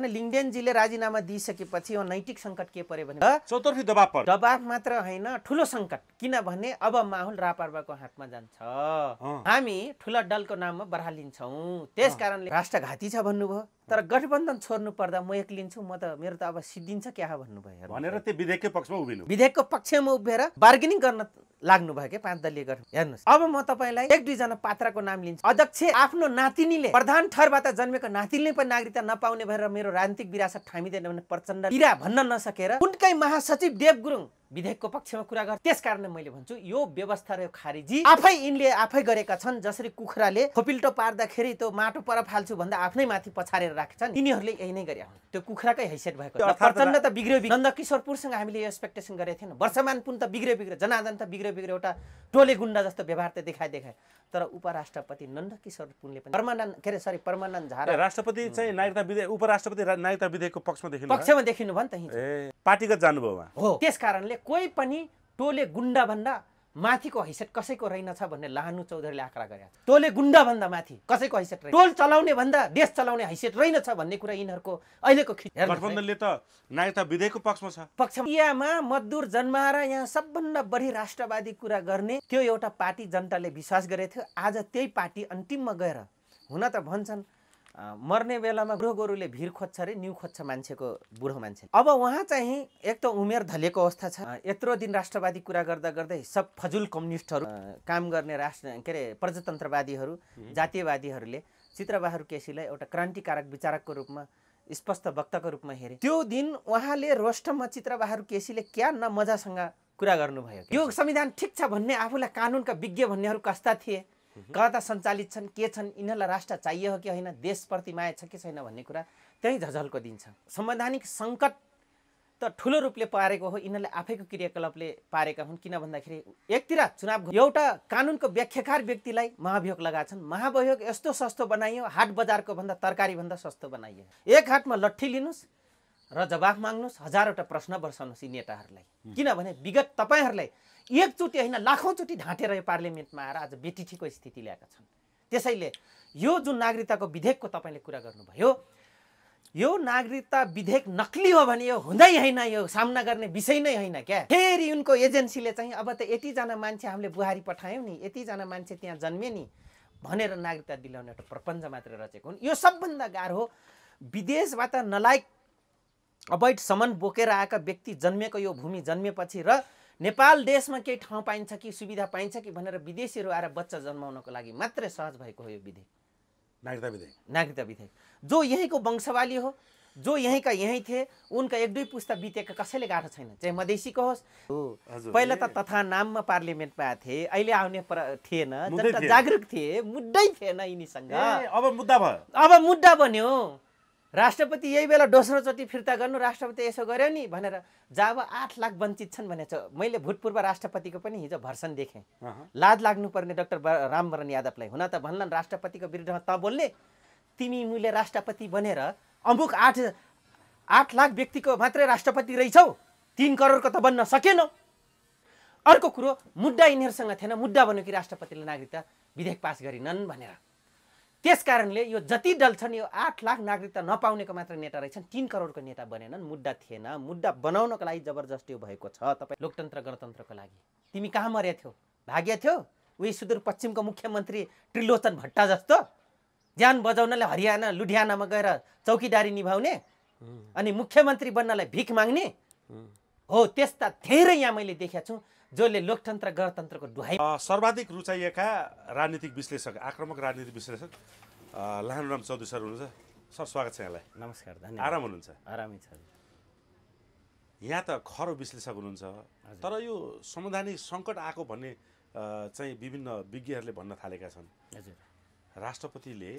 अनि जीले राजीनामा दिइसकेपछि यो नैतिक सङ्कट के पर्यो भने चौतर्फी दबाब दबाब मात्र होइन ठुलो सङ्कट किनभने अब माहौल रापार्वाको हातमा जान्छ हामी ठुला डलको नाममा बरालिन्छौँ त्यस कारणले राष्ट्रघाती छ भन्नुभयो तर गठबन्धन छोड्नु पर्दा म एक लिन्छु म त मेरो त अब सिद्धिन्छ क्या भन्नुभयो भनेर त्यो विधेयककै पक्षमा उभिनु विधेयकको पक्षमा उभिएर बार्गेनिङ गर्न लाग्नु भयो क्या पाँच दलीय गठ हेर्नुहोस् अब म तपाईँलाई एक दुईजना पात्रको नाम लिन्छु अध्यक्ष आफ्नो नातिनीले प्रधान थरबाट जन्मेको नातिनीले पनि नागरिकता नपाउने भएर मेरो राजनीतिक विरासत ठामिँदैन भने प्रचण्ड पीडा भन्न नसकेर कुनकै महासचिव देव गुरुङ विधेयकको पक्षमा कुरा गर्छ त्यस कारण मैले भन्छु यो व्यवस्था रह्यो यो खारेजी आफै यिनले आफै गरेका छन् जसरी कुखुराले खोपिल्टो पार्दाखेरि त्यो माटो पर फाल्छु भन्दा आफ्नै माथि पछारेर राख्छन् तिनीहरूले यही नै गरे त्यो कुखुराकै हैसियत भएको प्रचण्ड त बिग्रियो नन्द किशोरपुरसँग हामीले एक्सपेक्टेसन गरेको थिएन वर्षमान पुन त बिग्रियो बिग्रियो जनादन त बिग्रियो बिग्रियो एउटा टोले गुन्डा जस्तो व्यवहार त देखाए देखाए तर उपराष्ट्रपति नन्द किशोर पुनले पनि परमानन्द के अरे सरी परमानन्द झा राष्ट्रपति चाहिँ नागरिकता विधेयक उपराष्ट्रपति नागरिकता विधेयकको पक्षमा देखिनु पक्षमा देखिनु भयो नि त पार्टीगत जानुभयो हो त्यस कारणले कोही पनि टोले गुन्डाभन्दा माथिको हैसियत कसैको रहेनछ भन्ने लानु चौधरीले आँकडा गरे टोले गुन्डाभन्दा माथि कसैको हैसियत टोल चलाउने भन्दा देश चलाउने हैसियत रहेनछ भन्ने कुरा यिनीहरूको अहिलेको गठबन्धनले त नागरिकता विधेयकको पक्षमा छ पक्षमा मजदुर जन्माएर यहाँ सबभन्दा बढी राष्ट्रवादी कुरा गर्ने त्यो एउटा पार्टी जनताले विश्वास गरेको थियो आज त्यही पार्टी अन्तिममा गएर हुन त भन्छन् मर्ने बेलामा गुरु गोरुले भिर खोज्छ अरे न्यु खोज्छ मान्छेको बुढो मान्छे अब उहाँ चाहिँ एक त उमेर धलेको अवस्था छ यत्रो दिन राष्ट्रवादी कुरा गर्दा गर्दै सब फजुल कम्युनिस्टहरू काम गर्ने राष्ट्र के अरे प्रजातन्त्रवादीहरू जातीयवादीहरूले चित्रबहादुर केसीलाई एउटा क्रान्तिकारक विचारकको रूपमा स्पष्ट वक्तको रूपमा हेरे त्यो दिन उहाँले रोस्टममा चित्रबहादुर केसीले क्या न मजासँग कुरा गर्नुभयो यो संविधान ठिक छ भन्ने आफूलाई कानुनका विज्ञ भन्नेहरू कस्ता थिए कता सञ्चालित छन् के छन् यिनीहरूलाई राष्ट्र चाहियो हो कि होइन देशप्रति माया छ कि छैन भन्ने कुरा त्यही झझल्को दिन्छ संवैधानिक सङ्कट त ठुलो रूपले पारेको हो यिनीहरूले आफैको क्रियाकलापले पारेका हुन् किन भन्दाखेरि एकतिर चुनाव एउटा कानुनको व्याख्याकार व्यक्तिलाई महाभियोग लगाएको छन् महाभियोग यस्तो सस्तो बनाइयो हाट बजारको भन्दा तरकारीभन्दा सस्तो बनाइयो एक हाटमा लट्ठी लिनुहोस् र जवाफ माग्नुहोस् हजारवटा प्रश्न बर्साउनुहोस् यी नेताहरूलाई किनभने विगत तपाईँहरूलाई एकचोटि होइन लाखौँचोटि ढाँटेर यो पार्लियामेन्टमा आएर आज बेटिठीको स्थिति ल्याएका छन् त्यसैले यो जुन नागरिकताको विधेयकको तपाईँले कुरा गर्नुभयो यो नागरिकता विधेयक नक्ली हो भने यो हुँदै होइन यो सामना गर्ने विषय नै होइन क्या फेरि उनको एजेन्सीले चाहिँ अब त यतिजना मान्छे हामीले बुहारी पठायौँ नि यतिजना मान्छे त्यहाँ जन्मे नि भनेर नागरिकता दिलाउने एउटा प्रपञ्च मात्र रचेको हुन् यो सबभन्दा गाह्रो हो विदेशबाट नलायक समन बोकेर आएका व्यक्ति जन्मेको यो भूमि जन्मेपछि र नेपाल देशमा केही ठाउँ पाइन्छ कि सुविधा पाइन्छ कि भनेर विदेशीहरू आएर बच्चा जन्माउनको लागि मात्रै सहज भएको हो यो विधेयक नागरिकता विधेयक नागरिकता विधेयक जो यहीँको वंशवाली हो जो यहीँका यहीँ थिए उनका एक दुई पुस्ता बितेका कसैले गाह्रो छैन चाहे मधेसीको होस् पहिला त तथा नाममा पार्लियामेन्टमा आएको थिए अहिले आउने थिएन जनता जागरुक थिए मुद्दै थिएन यिनीसँग अब मुद्दा भयो अब मुद्दा बन्यो राष्ट्रपति यही बेला दोस्रोचोटि फिर्ता गर्नु राष्ट्रपति यसो गर्यो नि भनेर जाब आठ लाख वञ्चित छन् भने मैले भूतपूर्व राष्ट्रपतिको पनि हिजो भर्सन देखेँ लाज लाग्नुपर्ने डाक्टर रामवरण यादवलाई हुन त भन्लान् राष्ट्रपतिको विरुद्धमा त बोल्ने तिमी मुले राष्ट्रपति बनेर अमुक आठ आठ लाख व्यक्तिको मात्रै राष्ट्रपति रहेछौ तिन करोडको त बन्न सकेनौ अर्को कुरो मुद्दा यिनीहरूसँग थिएन मुद्दा भन्यो कि राष्ट्रपतिले नागरिकता विधेयक पास गरिनन् भनेर त्यस कारणले यो जति दल छन् यो आठ लाख नागरिकता नपाउनेको मात्र नेता रहेछन् तिन करोडको नेता बनेनन् मुद्दा थिएन मुद्दा बनाउनको लागि जबरजस्ती भएको छ तपाईँ लोकतन्त्र गणतन्त्रको लागि तिमी कहाँ मर्या थियौ भाग्य थियो उही सुदूरपश्चिमको मुख्यमन्त्री त्रिलोचन भट्टा जस्तो ज्यान बजाउनलाई हरियाणा लुधियानामा गएर चौकीदारी निभाउने अनि मुख्यमन्त्री बन्नलाई भिख माग्ने हो त्यस्ता धेरै यहाँ मैले देखेको छु जसले लोकतन्त्र गणतन्त्रको डुहाइ सर्वाधिक रुचाइएका राजनीतिक विश्लेषक आक्रमक राजनीतिक विश्लेषक लहानुराम चौधरी सर हुनुहुन्छ सर स्वागत छ यहाँलाई नमस्कार धन्यवाद आराम हुनुहुन्छ आरामै छ यहाँ त खरो विश्लेषक हुनुहुन्छ तर यो संवैधानिक सङ्कट आएको भन्ने चाहिँ विभिन्न विज्ञहरूले भन्न थालेका छन् हजुर राष्ट्रपतिले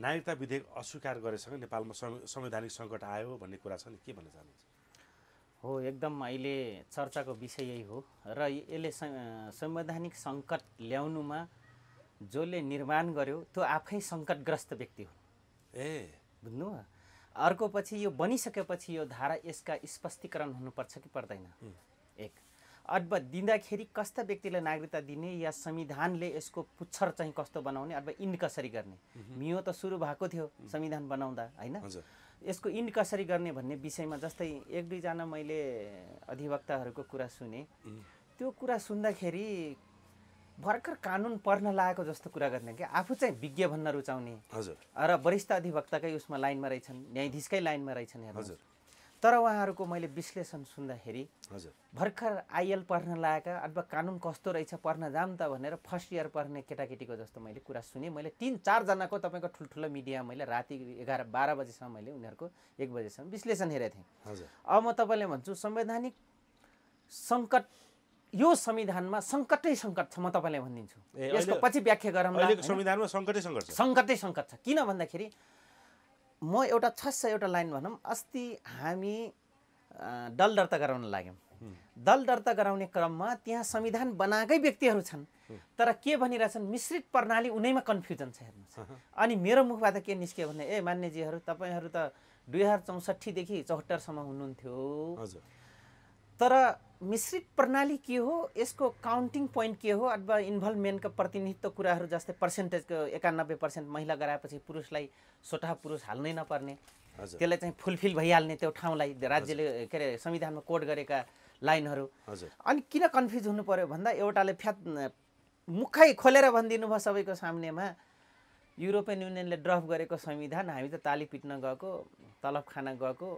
नागरिकता विधेयक अस्वीकार गरेसँग नेपालमा संवैधानिक सङ्कट आयो भन्ने कुरा छ नि के भन्न चाहनुहुन्छ हो एकदम अहिले चर्चाको विषय यही हो र यसले संवैधानिक सङ्कट ल्याउनुमा जसले निर्माण गर्यो त्यो आफै सङ्कटग्रस्त व्यक्ति हो ए बुझ्नु अर्को पछि यो बनिसकेपछि यो धारा यसका स्पष्टीकरण हुनुपर्छ कि पर्दैन एक अथवा दिँदाखेरि कस्ता व्यक्तिलाई नागरिकता दिने या संविधानले यसको पुच्छर चाहिँ कस्तो बनाउने अथवा इन कसरी गर्ने मियो त सुरु भएको थियो संविधान बनाउँदा होइन यसको इन्ड कसरी गर्ने भन्ने विषयमा जस्तै एक दुईजना मैले अधिवक्ताहरूको कुरा सुने त्यो कुरा सुन्दाखेरि भर्खर कानुन पर्न लागेको जस्तो कुरा गर्ने कि आफू चाहिँ विज्ञ भन्न रुचाउने हजुर र वरिष्ठ अधिवक्ताकै उसमा लाइनमा रहेछन् न्यायाधीशकै लाइनमा रहेछन् हजुर तर उहाँहरूको मैले विश्लेषण सुन्दाखेरि हजुर भर्खर आइएल पढ्न लागेका अथवा कानुन कस्तो रहेछ पढ्न जाम त भनेर फर्स्ट इयर पढ्ने केटाकेटीको जस्तो मैले कुरा सुने मैले तिन चारजनाको तपाईँको ठुल्ठुलो मिडिया मैले राति एघार बाह्र बजीसम्म मैले उनीहरूको एक बजीसम्म विश्लेषण हेरेको थिएँ हजुर अब म तपाईँले भन्छु संवैधानिक सङ्कट यो संविधानमा सङ्कटै सङ्कट छ म तपाईँलाई भनिदिन्छु यसको पछि व्याख्या गरौँ संविधानमा सङ्कटै सङ्कट छ किन भन्दाखेरि म एउटा छस्स एउटा लाइन भनौँ अस्ति हामी दल दर्ता गराउन लाग्यौँ दल दर्ता गराउने क्रममा त्यहाँ संविधान बनाएकै व्यक्तिहरू छन् तर के भनिरहेछन् मिश्रित प्रणाली उनैमा कन्फ्युजन छ हेर्नुहोस् अनि मेरो मुखबाट के निस्क्यो भने ए मान्यजीहरू तपाईँहरू त दुई हजार चौसठीदेखि चौहत्तरसम्म हुनुहुन्थ्यो तर मिश्रित प्रणाली के हो यसको काउन्टिङ पोइन्ट के हो अथवा इन्भल्भमेन्टको प्रतिनिधित्व कुराहरू जस्तै पर्सेन्टेजको एकानब्बे पर्सेन्ट महिला गराएपछि पुरुषलाई सोटा पुरुष हाल्नै नपर्ने त्यसलाई चाहिँ फुलफिल भइहाल्ने त्यो ठाउँलाई राज्यले के अरे संविधानमा कोड गरेका लाइनहरू अनि किन कन्फ्युज हुनु पर्यो भन्दा एउटाले फ्यात मुखै खोलेर भनिदिनु भयो सबैको सामनेमा युरोपियन युनियनले ड्रफ गरेको संविधान हामी त ताली पिट्न गएको तलब खान गएको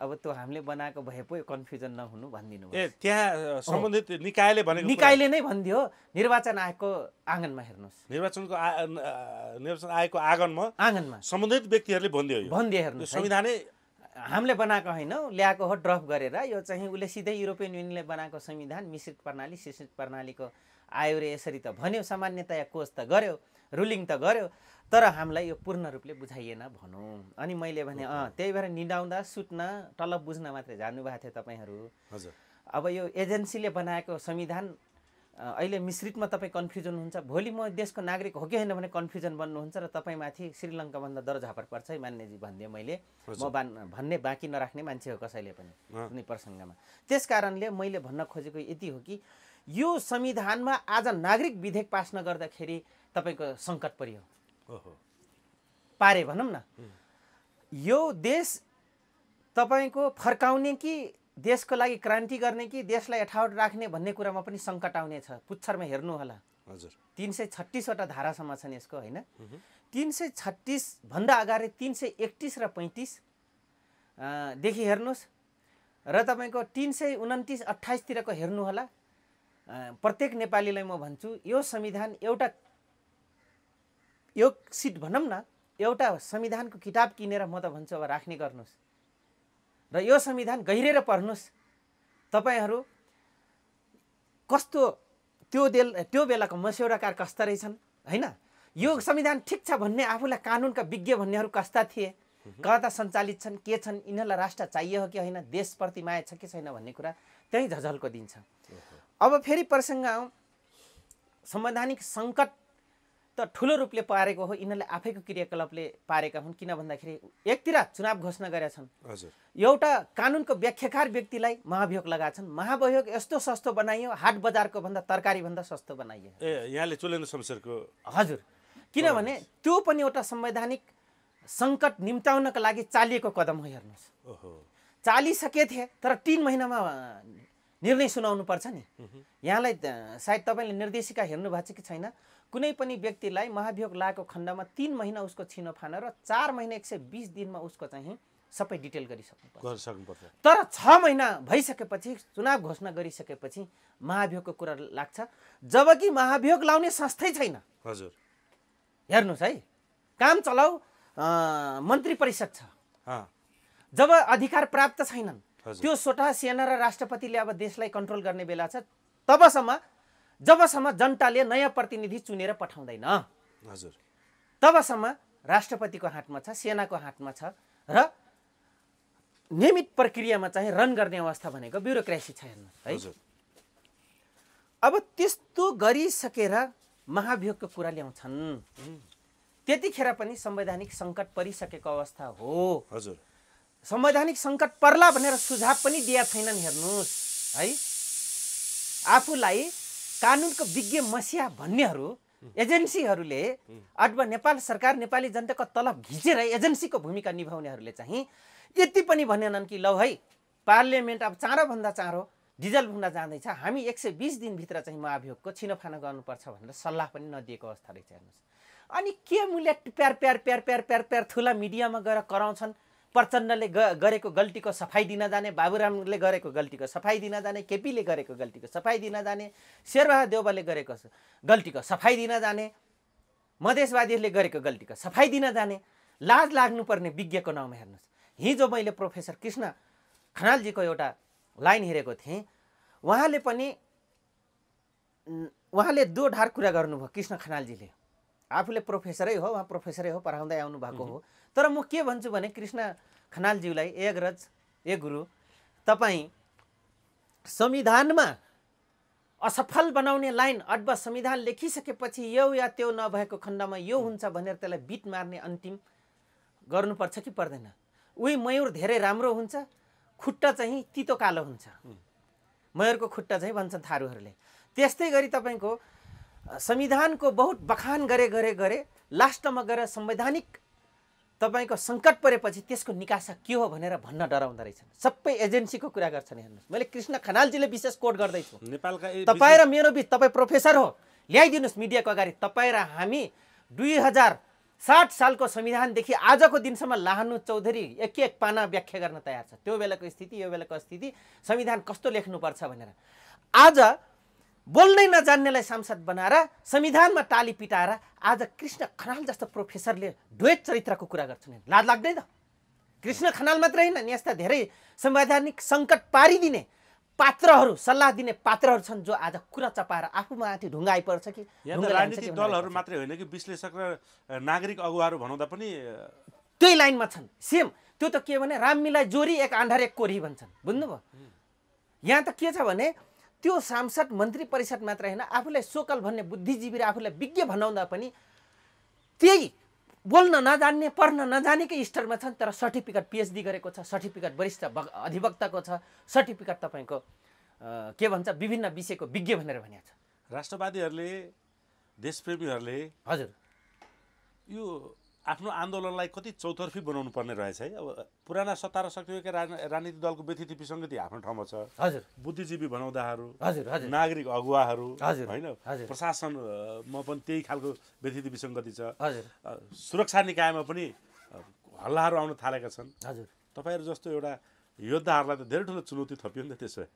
अब त्यो हामीले बनाएको भए पो कन्फ्युजन नहुनु भनिदिनु ए त्यहाँ सम्बन्धित निकायले भनेको निकायले नै भनिदियो निर्वाचन आयोगको आँगनमा हेर्नुहोस् निर्वाचनको निर्वाचन आयोगको आँगनमा आँगनमा सम्बन्धित व्यक्तिहरूले भनिदियो भनिदियो हेर्नु संविधानै हामीले बनाएको होइन ल्याएको हो ड्रफ गरेर यो चाहिँ उसले सिधै युरोपियन युनियनले बनाएको संविधान मिश्रित प्रणाली शिक्षित प्रणालीको आयो रे यसरी त भन्यो सामान्यतया कोच त गर्यो रुलिङ त गर्यो तर हामीलाई यो पूर्ण रूपले बुझाइएन भनौँ अनि मैले भने अँ त्यही भएर निडाउँदा सुत्न तलब बुझ्न मात्रै जानुभएको थियो तपाईँहरू अब यो एजेन्सीले बनाएको संविधान अहिले मिश्रितमा तपाईँ कन्फ्युजन हुन्छ भोलि म देशको नागरिक हो कि होइन भने कन्फ्युजन बन्नुहुन्छ र तपाईँमाथि श्रीलङ्काभन्दा दर झापर पर्छ है मान्यजी भनिदिएँ मैले म भन्ने बाँकी नराख्ने मान्छे हो कसैले पनि कुनै प्रसङ्गमा त्यस कारणले मैले भन्न खोजेको यति हो कि यो संविधानमा आज नागरिक विधेयक पास नगर्दाखेरि तपाईँको सङ्कट परियो पारे भनौँ न यो देश तपाईँको फर्काउने कि देशको लागि क्रान्ति गर्ने कि देशलाई यथावट राख्ने भन्ने कुरामा पनि सङ्कट आउने छ पुच्छरमा हेर्नु होला हजुर तिन सय छत्तिसवटा धारासम्म छन् यसको होइन तिन सय छत्तिसभन्दा अगाडि तिन सय एकतिस र पैँतिसदेखि हेर्नुहोस् र तपाईँको तिन सय उन्तिस हेर्नु हेर्नुहोला प्रत्येक नेपालीलाई म भन्छु यो संविधान एउटा यो सिट भनौँ न एउटा संविधानको किताब किनेर म त भन्छु अब राख्ने गर्नुहोस् र यो संविधान गहिरेर पढ्नुहोस् तपाईँहरू कस्तो त्यो देल त्यो बेलाको मस्यौराकार कस्ता रहेछन् होइन यो संविधान ठिक छ भन्ने आफूलाई कानुनका विज्ञ भन्नेहरू कस्ता थिए कता सञ्चालित छन् के छन् यिनीहरूलाई राष्ट्र चाहियो कि होइन देशप्रति माया छ कि छैन भन्ने कुरा त्यहीँ झझल्को दिन्छ अब फेरि प्रसङ्ग आउँ संवैधानिक सङ्कट ठुलो रूपले पारेको हो यिनीहरूले आफैको क्रियाकलापले पारेका हुन् किन भन्दाखेरि एकतिर चुनाव घोषणा गरेका छन् एउटा कानुनको व्याख्याकार व्यक्तिलाई महाभियोग लगाएका छन् महाभियोग यस्तो सस्तो बनाइयो हाट बजारको भन्दा तरकारी भन्दा सस्तो बनाइयो ए यहाँले चुलेन्द्र शमशेरको हजुर किनभने त्यो पनि एउटा संवैधानिक सङ्कट निम्ताउनका लागि चालिएको कदम हो हेर्नुहोस् चालिसके थिए तर तिन महिनामा निर्णय सुनाउनु पर्छ नि यहाँलाई सायद तपाईँले निर्देशिका हेर्नु भएको छ कि छैन कुनै पनि व्यक्तिलाई महाभियोग लागेको खण्डमा तिन महिना उसको छिनोफानो र चार महिना एक सय बिस दिनमा उसको चाहिँ सबै डिटेल गरिसक्नु गरिसक्नुपर्छ तर छ महिना भइसकेपछि चुनाव घोषणा गरिसकेपछि महाभियोगको कुरा लाग्छ जबकि महाभियोग लाउने संस्थै छैन हजुर हेर्नुहोस् है काम चलाउ मन्त्री परिषद छ जब अधिकार प्राप्त छैनन् त्यो सोटा सेना र राष्ट्रपतिले अब देशलाई कन्ट्रोल गर्ने बेला छ तबसम्म जबसम्म जनताले नयाँ प्रतिनिधि चुनेर पठाउँदैन हजुर तबसम्म राष्ट्रपतिको हातमा छ सेनाको हातमा छ र नियमित प्रक्रियामा चाहिँ रन गर्ने अवस्था भनेको ब्युरोक्रेसी छ हेर्नु है अब त्यस्तो गरिसकेर महाभियोगको कुरा ल्याउँछन् त्यतिखेर पनि संवैधानिक सङ्कट परिसकेको अवस्था हो हजुर संवैधानिक सङ्कट पर्ला भनेर सुझाव पनि दिएका छैनन् हेर्नुहोस् है आफूलाई कानुनको विज्ञ मसिया भन्नेहरू एजेन्सीहरूले अथवा नेपाल सरकार नेपाली जनताको तलब घिचेर एजेन्सीको भूमिका निभाउनेहरूले चाहिँ यति पनि भनेनन् कि लौ है पार्लियामेन्ट अब चाँडोभन्दा चाँडो डिजल भुङ्न जाँदैछ हामी एक सय बिस दिनभित्र चाहिँ महाभियोगको छिनोफानो गर्नुपर्छ भनेर सल्लाह पनि नदिएको अवस्था रहेछ हेर्नुहोस् अनि के मूल्य प्यार प्यार प्यार प्यार प्यार प्यार ठुला मिडियामा गएर कराउँछन् प्रचण्डले गरेको गल्तीको सफाई दिन जाने बाबुरामले गरेको गल्तीको सफाई दिन जाने केपीले गरेको गल्तीको सफाई दिन जाने शेरबहादुर देउबाले गरेको गल्तीको सफाई दिन जाने मधेसवादीहरूले गरेको गल्तीको सफाई दिन जाने लाज लाग्नुपर्ने विज्ञको नाउँमा हेर्नुहोस् हिजो मैले प्रोफेसर कृष्ण खनालजीको एउटा लाइन हेरेको थिएँ उहाँले पनि उहाँले दोढार कुरा गर्नुभयो कृष्ण खनालजीले आफूले प्रोफेसरै हो उहाँ प्रोफेसरै हो पढाउँदै भएको हो तर म के भन्छु भने कृष्ण खनालज्यूलाई ए रज ए गुरु तपाईँ संविधानमा असफल बनाउने लाइन अथवा संविधान लेखिसकेपछि यो या त्यो नभएको खण्डमा यो हुन्छ भनेर त्यसलाई बिट मार्ने अन्तिम गर्नुपर्छ कि पर्दैन उही मयुर धेरै राम्रो हुन्छ खुट्टा चाहिँ तितो कालो हुन्छ मयुरको खुट्टा चाहिँ भन्छन् थारूहरूले त्यस्तै गरी तपाईँको संविधानको बहुत बखान गरे गरे गरे लास्टमा गएर संवैधानिक तपाईँको सङ्कट परेपछि त्यसको निकासा के हो भनेर भन्न डराउँदो रहेछन् सबै एजेन्सीको कुरा गर्छन् हेर्नुहोस् मैले कृष्ण खनालजीले विशेष कोट गर्दैछु नेपालका तपाईँ र मेरो बिच तपाईँ प्रोफेसर हो ल्याइदिनुहोस् मिडियाको अगाडि तपाईँ र हामी दुई हजार साठ सालको संविधानदेखि आजको दिनसम्म लाहनु चौधरी एक एक पाना व्याख्या गर्न तयार छ त्यो बेलाको स्थिति यो बेलाको स्थिति संविधान कस्तो लेख्नुपर्छ भनेर आज बोल्नै नजान्नेलाई सांसद बनाएर संविधानमा ताली पिटाएर आज कृष्ण खनाल जस्तो प्रोफेसरले द्वैत चरित्रको कुरा गर्छन् लाज लाग्दैन कृष्ण खनाल मात्रै होइन नि यस्ता धेरै संवैधानिक सङ्कट पारिदिने पात्रहरू सल्लाह दिने पात्रहरू छन् जो आज कुरा चपाएर आफूमा आफूमाथि ढुङ्गा आइपर्छ कि राजनीतिक दलहरू मात्रै होइन कि विश्लेषक र नागरिक अगुवाहरू भनाउँदा पनि त्यही लाइनमा छन् सेम त्यो त के भने राममीलाई जोरी एक आन्धार एक कोरी भन्छन् बुझ्नुभयो यहाँ त के छ भने त्यो सांसद मन्त्री परिषद मात्र होइन आफूलाई सोकल भन्ने बुद्धिजीवी र आफूलाई विज्ञ भनाउँदा पनि त्यही बोल्न नजान्ने पढ्न नजानेकै स्टरमा छन् तर सर्टिफिकेट पिएचडी गरेको छ सर्टिफिकेट वरिष्ठ अधिवक्ताको छ सर्टिफिकेट तपाईँको के भन्छ विभिन्न विषयको विज्ञ भनेर भनिएको छ राष्ट्रवादीहरूले देशप्रेमीहरूले हजुर यो आफ्नो आन्दोलनलाई कति चौतर्फी बनाउनु पर्ने रहेछ है अब पुराना सत्ता र सक्रियका राजनीतिक दलको व्यतिथि विसङ्गति आफ्नो ठाउँमा छ हजुर बुद्धिजीवी बनाउँदाहरू हजुर हजुर नागरिक अगुवाहरू हजुर होइन प्रशासनमा पनि त्यही खालको व्यतिथि विसङ्गति छ हजुर सुरक्षा निकायमा पनि हल्लाहरू आउन थालेका छन् हजुर तपाईँहरू जस्तो एउटा योद्धाहरूलाई त धेरै ठुलो चुनौती थपियो नि त त्यसो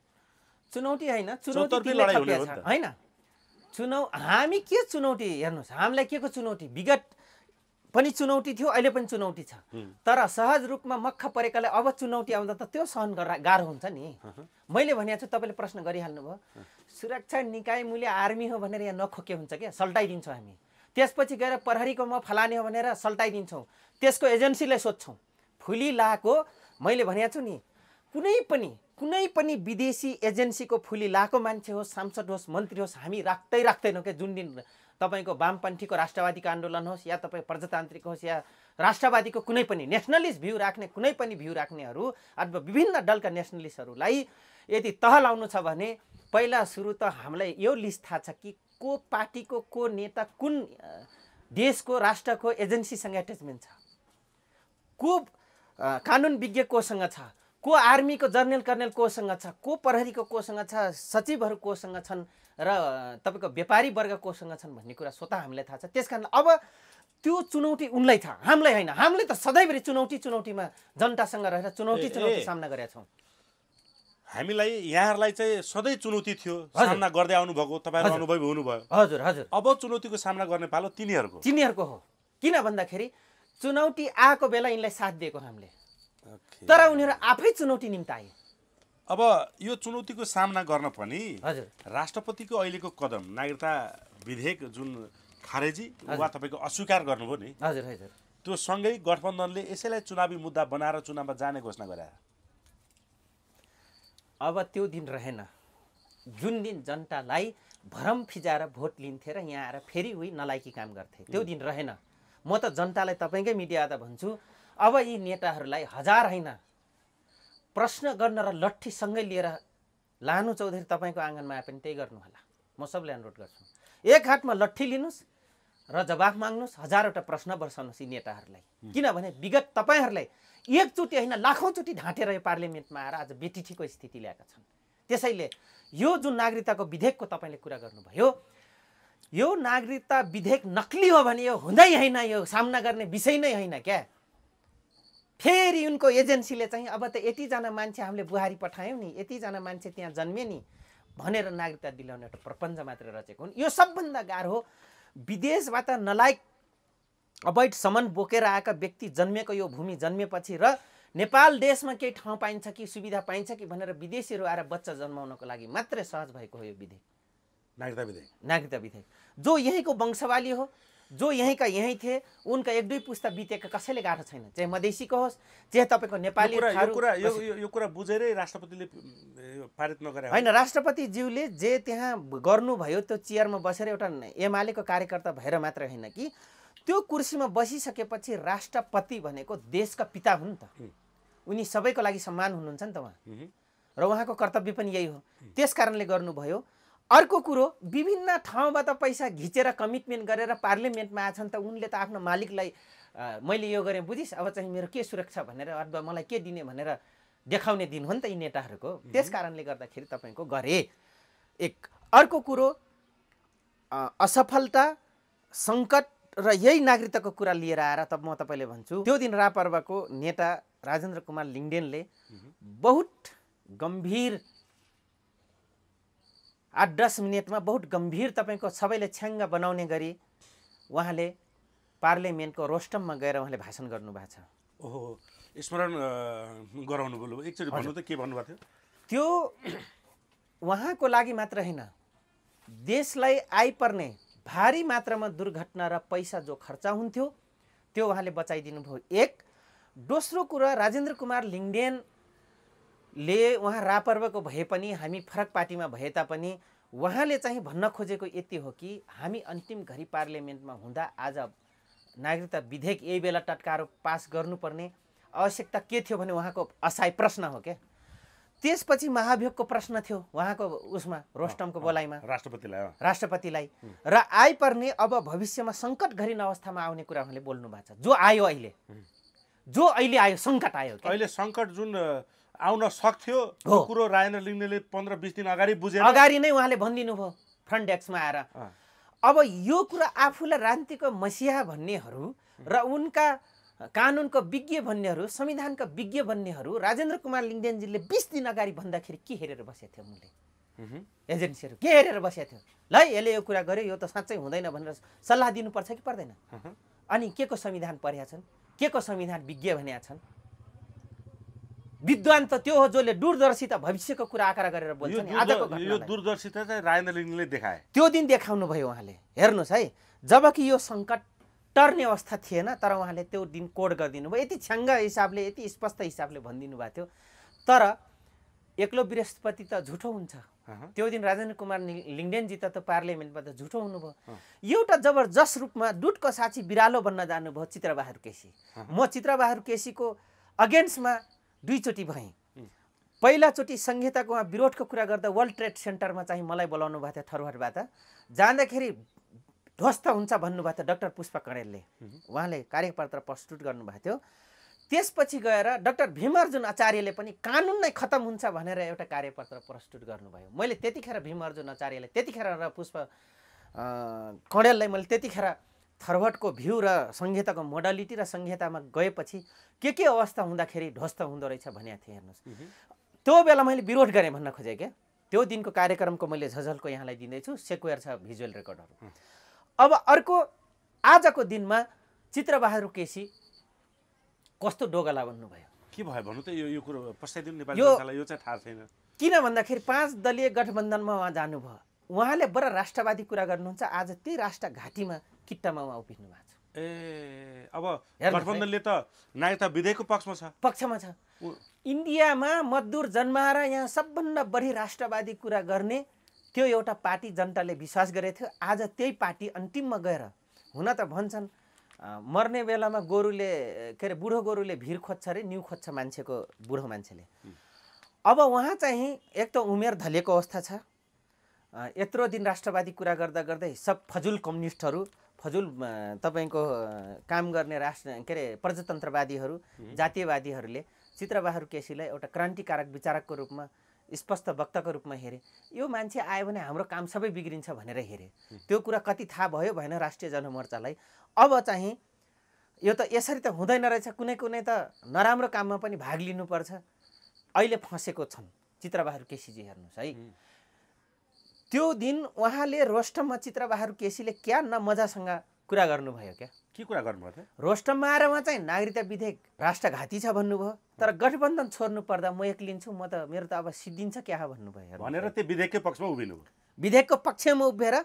चुनौती होइन चुनौती होइन चुनौ हामी के चुनौती हेर्नुहोस् हामीलाई के को चुनौती विगत पनि चुनौती थियो अहिले पनि चुनौती छ तर सहज रूपमा मक्ख परेकाले अब चुनौती आउँदा त त्यो सहन गर्दा गाह्रो हुन्छ नि मैले भनेको छु तपाईँले प्रश्न गरिहाल्नु भयो सुरक्षा निकाय मूल्य आर्मी हो भनेर यहाँ नखोके हुन्छ क्या सल्टाइदिन्छौँ हामी त्यसपछि गएर प्रहरीको म फलाने हो भनेर सल्टाइदिन्छौँ त्यसको एजेन्सीलाई सोध्छौँ फुली लाएको मैले भनेको छु नि कुनै पनि कुनै पनि विदेशी एजेन्सीको फुली लाएको मान्छे होस् सांसद होस् मन्त्री होस् हामी राख्दै राख्दैनौँ क्या जुन दिन तपाईँको वामपन्थीको राष्ट्रवादीको आन्दोलन होस् या तपाईँ प्रजातान्त्रिक होस् या राष्ट्रवादीको कुनै पनि नेसनलिस्ट भ्यू राख्ने कुनै पनि भ्यू राख्नेहरू अथवा विभिन्न दलका नेसनलिस्टहरूलाई यदि तह लाउनु छ भने पहिला सुरु त हामीलाई यो लिस्ट थाहा छ कि को पार्टीको को नेता कुन देशको राष्ट्रको एजेन्सीसँग एट्याचमेन्ट छ को कानुन विज्ञ कोसँग छ को आर्मीको जर्नल कर्नल कोसँग छ को प्रहरीको कोसँग छ सचिवहरू कोसँग छन् र तपाईँको व्यापारी वर्ग कोसँग छन् भन्ने कुरा स्वतः हामीलाई थाहा छ त्यस कारण अब त्यो चुनौती उनलाई थाहा हामीलाई होइन हामीले त सधैँभरि चुनौती चुनौतीमा जनतासँग रहेर चुनौती चुनौती सामना गरेका छौँ हामीलाई यहाँहरूलाई चाहिँ सधैँ चुनौती थियो सामना गर्दै आउनुभएको तपाईँहरू अनुभव हुनुभयो हजुर हजुर अब चुनौतीको सामना गर्ने पालो तिनीहरूको तिनीहरूको हो किन भन्दाखेरि चुनौती आएको बेला यिनलाई साथ दिएको हामीले तर उनीहरू आफै चुनौती निम्ति आए अब यो चुनौतीको सामना गर्न पनि राष्ट्रपतिको अहिलेको कदम नागरिकता विधेयक जुन खारेजी वा तपाईँको अस्वीकार गर्नुभयो नि हजुर हजुर त्यो सँगै गठबन्धनले यसैलाई चुनावी मुद्दा बनाएर चुनावमा जाने घोषणा गरे अब त्यो दिन रहेन जुन दिन जनतालाई भरम फिजाएर भोट लिन्थे र यहाँ आएर फेरि उही नलायकी काम गर्थे त्यो दिन रहेन म त जनतालाई तपाईँकै मिडिया त भन्छु अब यी नेताहरूलाई हजार होइन प्रश्न गर्न र लट्ठीसँगै लिएर लानु चौधरी तपाईँको आँगनमा आए पनि त्यही गर्नुहोला म सबले अनुरोध गर्छु एक हातमा लट्ठी लिनुहोस् र जवाफ माग्नुहोस् हजारवटा प्रश्न बर्साउनुहोस् यी नेताहरूलाई किनभने विगत तपाईँहरूलाई एकचोटि होइन लाखौँचोटि ढाँटेर यो पार्लियामेन्टमा आएर आज बेटिठीको स्थिति ल्याएका छन् त्यसैले यो जुन नागरिकताको विधेयकको तपाईँले कुरा गर्नुभयो यो नागरिकता विधेयक नक्ली हो भने यो हुँदै होइन यो सामना गर्ने विषय नै होइन क्या फेरि उनको एजेन्सीले चाहिँ अब त यतिजना मान्छे हामीले बुहारी पठायौँ नि यतिजना मान्छे त्यहाँ जन्मे नि भनेर नागरिकता दिलाउने एउटा प्रपञ्च मात्र रचेको हुन् यो सबभन्दा गाह्रो विदेशबाट नलायक अवैध समन बोकेर आएका व्यक्ति जन्मेको यो भूमि जन्मेपछि र नेपाल देशमा केही ठाउँ पाइन्छ कि सुविधा पाइन्छ कि भनेर विदेशीहरू आएर बच्चा जन्माउनको लागि मात्रै सहज भएको हो यो विधेयक नागरिकता विधेयक नागरिकता विधेयक जो यहीँको वंशवाली हो जो यहीँका यहीँ थिए उनका एक दुई पुस्ता बितेका कसैले गाह्रो छैन चाहे मधेसीको होस् चाहे तपाईँको नेपाली यो कुरा बुझेरै राष्ट्रपतिले पारित नगरे होइन राष्ट्रपतिज्यूले जे त्यहाँ गर्नुभयो त्यो चेयरमा बसेर एउटा एमालेको कार्यकर्ता भएर मात्र होइन कि त्यो कुर्सीमा बसिसकेपछि राष्ट्रपति भनेको देशका पिता हुन् त उनी सबैको लागि सम्मान हुनुहुन्छ नि त उहाँ र उहाँको कर्तव्य पनि यही हो त्यस कारणले गर्नुभयो अर्को कुरो विभिन्न ठाउँबाट पैसा घिचेर कमिटमेन्ट गरेर पार्लियामेन्टमा आएछन् त उनले त आफ्नो मालिकलाई मैले यो गरेँ बुझिस् अब चाहिँ मेरो के सुरक्षा भनेर अथवा मलाई के दिने भनेर देखाउने दिन हो नि त यी नेताहरूको त्यस कारणले गर्दाखेरि तपाईँको गरे एक अर्को कुरो असफलता सङ्कट र यही नागरिकताको कुरा लिएर आएर त म तपाईँले भन्छु त्यो दिन रापर्वको नेता राजेन्द्र कुमार लिङ्डेनले बहुत गम्भीर आठ दस मिनटमा बहुत गम्भीर तपाईँको सबैले छ्याङ्ग बनाउने गरी उहाँले पार्लियामेन्टको रोस्टममा गएर उहाँले भाषण गर्नुभएको छ ओहो स्मरण गराउनु भयो एकचोटि भन्नु त के भन्नुभएको थियो त्यो उहाँको लागि मात्र होइन देशलाई आइपर्ने भारी मात्रामा दुर्घटना र पैसा जो खर्च हुन्थ्यो त्यो उहाँले बचाइदिनु भयो एक दोस्रो कुरा राजेन्द्र कुमार लिङ्गेन ले उहाँ रापर्वको भए पनि हामी फरक पार्टीमा भए तापनि उहाँले चाहिँ भन्न खोजेको यति हो कि हामी अन्तिम घरि पार्लियामेन्टमा हुँदा आज नागरिकता विधेयक यही बेला टटकारो पास गर्नुपर्ने आवश्यकता के थियो भने उहाँको असाय प्रश्न हो क्या त्यसपछि महाभियोगको प्रश्न थियो उहाँको उसमा रोस्टमको बोलाइमा राष्ट्रपतिलाई राष्ट्रपतिलाई र आइपर्ने अब भविष्यमा सङ्कट घरिन अवस्थामा आउने कुरा उहाँले बोल्नु भएको छ जो आयो अहिले जो अहिले आयो सङ्कट आयो अहिले सङ्कट जुन आउन सक्थ्यो कुरो राजेन्द्र लिङ्गले पन्ध्र बिस दिन अगाडि बुझे अगाडि नै उहाँले भनिदिनु भयो फ्रन्ट डेस्कमा आएर अब यो कुरा आफूलाई राजनीतिको मसिहा भन्नेहरू र उनका कानुनको विज्ञ भन्नेहरू संविधानका विज्ञ भन्नेहरू राजेन्द्र कुमार लिङ्गेनजीले बिस दिन अगाडि भन्दाखेरि के हेरेर बसेको थियो उनले एजेन्सीहरू के हेरेर बसेको थियो ल यसले यो कुरा गर्यो यो त साँच्चै हुँदैन भनेर सल्लाह दिनुपर्छ कि पर्दैन अनि के को संविधान पर्या छन् के को संविधान विज्ञ भन्या छन् विद्वान त त्यो हो जसले दूरदर्शिता भविष्यको कुरा आकार गरेर बोल्छ त्यो दिन देखाउनु भयो उहाँले हेर्नुहोस् है जबकि यो सङ्कट टर्ने अवस्था थिएन तर उहाँले त्यो दिन कोड गरिदिनु भयो यति छ्याङ्ग हिसाबले यति स्पष्ट हिसाबले भनिदिनु भएको थियो तर एक्लो बृहस्पति त झुठो हुन्छ त्यो दिन राजेन्द्र कुमार लिङ्डेनजी त पार्लियामेन्टमा त झुठो हुनुभयो एउटा जबरजस्त रूपमा डुटको साक्षी बिरालो बन्न जानुभयो चित्रबहादुर केसी म चित्रबहादुर केसीको अगेन्स्टमा दुईचोटि भएँ पहिलाचोटि संहिताको उहाँ विरोधको कुरा गर्दा वर्ल्ड ट्रेड सेन्टरमा चाहिँ मलाई बोलाउनु भएको थियो थरूहरबाट जाँदाखेरि ध्वस्त हुन्छ भन्नुभएको थियो डक्टर पुष्प कणेलले उहाँले कार्यपत्र प्रस्तुत गर्नुभएको थियो त्यसपछि गएर डक्टर भीमार्जुन आचार्यले पनि कानुन नै खत्तम हुन्छ भनेर एउटा कार्यपत्र प्रस्तुत गर्नुभयो मैले त्यतिखेर भीमार्जुन आचार्यले त्यतिखेर र पुष्प कणेललाई मैले त्यतिखेर थर्वटको भ्यू र संहिताको मोडालिटी र संहितामा गएपछि के के अवस्था हुँदाखेरि ध्वस्त हुँदो रहेछ भनेको थिएँ हेर्नुहोस् त्यो बेला मैले विरोध गरेँ भन्न खोजेँ क्या त्यो दिनको कार्यक्रमको मैले झझलको यहाँलाई दिँदैछु सेक्वेयर छ भिजुअल रेकर्डहरू अब अर्को आजको दिनमा चित्रबहादुर केसी कस्तो डोगला भन्नुभयो के भयो भन्नु त यो यो कुरो नेपाली यो चाहिँ थाहा छैन किन भन्दाखेरि पाँच दलीय गठबन्धनमा उहाँ जानुभयो उहाँले बडा राष्ट्रवादी कुरा गर्नुहुन्छ आज त्यही राष्ट्र घाटीमा किट्टामा उहाँ उभिनु भएको छ ए अब गठबन्धनले त नागरिकता विधेयकको पक्षमा छ पक्षमा छ इन्डियामा मजदुर जन्माएर यहाँ सबभन्दा बढी राष्ट्रवादी कुरा गर्ने त्यो एउटा पार्टी जनताले विश्वास गरेको थियो आज त्यही पार्टी अन्तिममा गएर हुन त भन्छन् मर्ने बेलामा गोरुले के अरे बुढो गोरुले भिर खोज्छ अरे न्यु खोज्छ मान्छेको बुढो मान्छेले अब उहाँ चाहिँ एक त उमेर धलेको अवस्था छ यत्रो दिन राष्ट्रवादी कुरा गर्दा गर्दै सब फजुल कम्युनिस्टहरू फजुल तपाईँको काम गर्ने राष्ट्र के अरे प्रजातन्त्रवादीहरू जातीयवादीहरूले चित्रबहादुर केसीलाई एउटा क्रान्तिकारक विचारकको रूपमा स्पष्ट वक्ताको रूपमा हेरे यो मान्छे आयो भने हाम्रो काम सबै बिग्रिन्छ भनेर हेरेँ त्यो कुरा कति थाहा भयो भएन राष्ट्रिय जनमोर्चालाई अब चाहिँ यो त यसरी त हुँदैन रहेछ कुनै कुनै त नराम्रो काममा पनि भाग लिनुपर्छ अहिले फँसेको छन् चित्रबहादुर केसीजी हेर्नुहोस् है त्यो दिन उहाँले रोस्टममा चित्रबहादुर केसीले क्या न मजासँग कुरा गर्नुभयो क्या के कुरा गर्नुभयो थियो रोस्टममा आएर उहाँ चाहिँ नागरिकता विधेयक राष्ट्रघाती छ भन्नुभयो तर गठबन्धन छोड्नु पर्दा म एक म त मेरो त अब सिद्धिन्छ क्या भन्नुभयो भनेर त्यो विधेयकको पक्षमा उभिनु विधेयकको पक्षमा उभिएर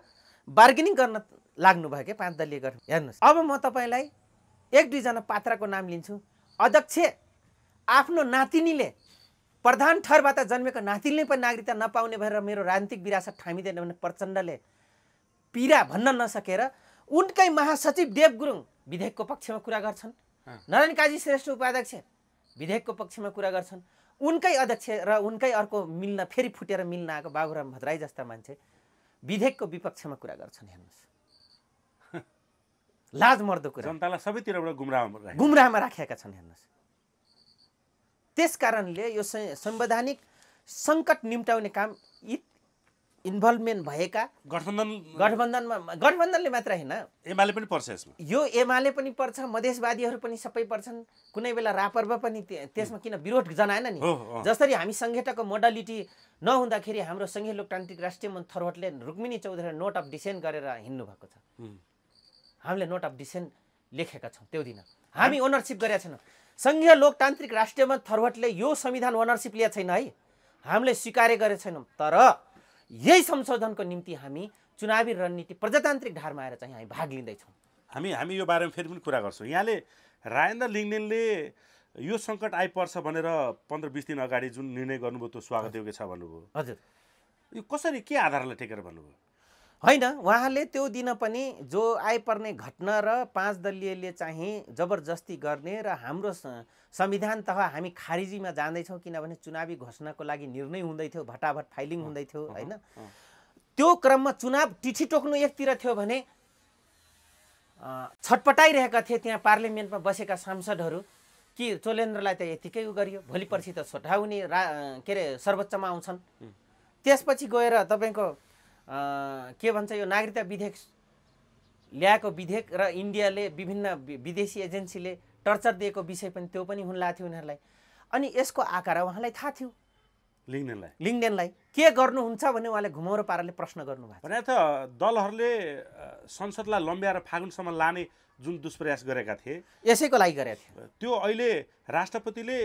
बार्गेनिङ गर्न लाग्नुभयो क्या पाँच दलीय गठ हेर्नुहोस् अब म तपाईँलाई एक दुईजना पात्रको नाम लिन्छु अध्यक्ष आफ्नो नातिनीले प्रधान थरबाट जन्मेको नातिले पनि नागरिकता नपाउने भएर मेरो राजनीतिक विरासत ठामिँदैन भने प्रचण्डले पीडा भन्न नसकेर उनकै महासचिव देव गुरुङ विधेयकको पक्षमा कुरा गर्छन् नारायण काजी श्रेष्ठ उपाध्यक्ष विधेयकको पक्षमा कुरा गर्छन् उनकै अध्यक्ष र उनकै अर्को मिल्न फेरि फुटेर मिल्न आएको बाबुराम भद्राई जस्ता मान्छे विधेयकको विपक्षमा कुरा गर्छन् हेर्नुहोस् लाज मर्दो कुरा जनतालाई सबैतिरबाट गुमराहमा गुमराहमा राखेका छन् हेर्नुहोस् त्यस कारणले यो संवैधानिक सङ्कट निम्टाउने काम यी इन्भल्भमेन्ट भएका गठबन्धन गठबन्धनमा गठबन्धनले मात्र होइन एमाले पनि पर्छ यसमा यो एमाले पनि पर्छ मधेसवादीहरू पनि सबै पर्छन् कुनै बेला रापर्व पनि त्यसमा किन विरोध जनाएन नि जसरी हामी सङ्घीयताको मोडालिटी नहुँदाखेरि हाम्रो सङ्घीय लोकतान्त्रिक राष्ट्रिय मञ्च थरोटले Rukmini Chaudhary note of dissent गरेर हिँड्नु भएको छ हामीले नोट अफ डिसेन्ट लेखेका छौँ त्यो दिन हामी ओनरसिप गरेका छैनौँ सङ्घीय लोकतान्त्रिक राष्ट्रियमा थर्वटले यो संविधान ओनरसिप लिएको छैन है हामीले स्वीकार गरेको छैनौँ तर यही संशोधनको निम्ति हामी चुनावी रणनीति प्रजातान्त्रिक धारमा आएर चाहिँ हामी भाग लिँदैछौँ हामी हामी यो बारेमा फेरि पनि कुरा गर्छौँ यहाँले राजेन्द्र लिङ्गेनले यो सङ्कट आइपर्छ भनेर पन्ध्र बिस दिन अगाडि जुन निर्णय गर्नुभयो त्यो स्वागत योग्य छ भन्नुभयो हजुर यो कसरी के आधारलाई टेकेर भन्नुभयो होइन उहाँले त्यो दिन पनि जो आइपर्ने घटना र पाँच दलीयले चाहिँ जबरजस्ती गर्ने र हाम्रो संविधान तह हामी खारिजीमा जाँदैछौँ किनभने चुनावी घोषणाको लागि निर्णय हुँदैथ्यो भटाभट फाइलिङ हुँदैथ्यो होइन त्यो क्रममा चुनाव टिठी टोक्नु एकतिर थियो भने छटपटाइरहेका थिए त्यहाँ पार्लियामेन्टमा बसेका सांसदहरू कि चोलेन्द्रलाई त यतिकै उ गरियो भोलि पर्सि त छोटाउने रा के अरे सर्वोच्चमा आउँछन् त्यसपछि गएर तपाईँको के भन्छ यो नागरिकता विधेयक ल्याएको विधेयक र इन्डियाले विभिन्न विदेशी एजेन्सीले टर्चर दिएको विषय पनि त्यो पनि हुन थियो उनीहरूलाई अनि यसको आकार उहाँलाई थाहा थियो लिङ्गेनलाई लिङ्गदेनलाई के गर्नुहुन्छ भने उहाँले घुमाउरो पाराले प्रश्न गर्नुभएको भने त दलहरूले संसदलाई लम्ब्याएर फागुनसम्म लाने जुन दुष्प्रयास गरेका थिए यसैको लागि गरेका थिए त्यो अहिले राष्ट्रपतिले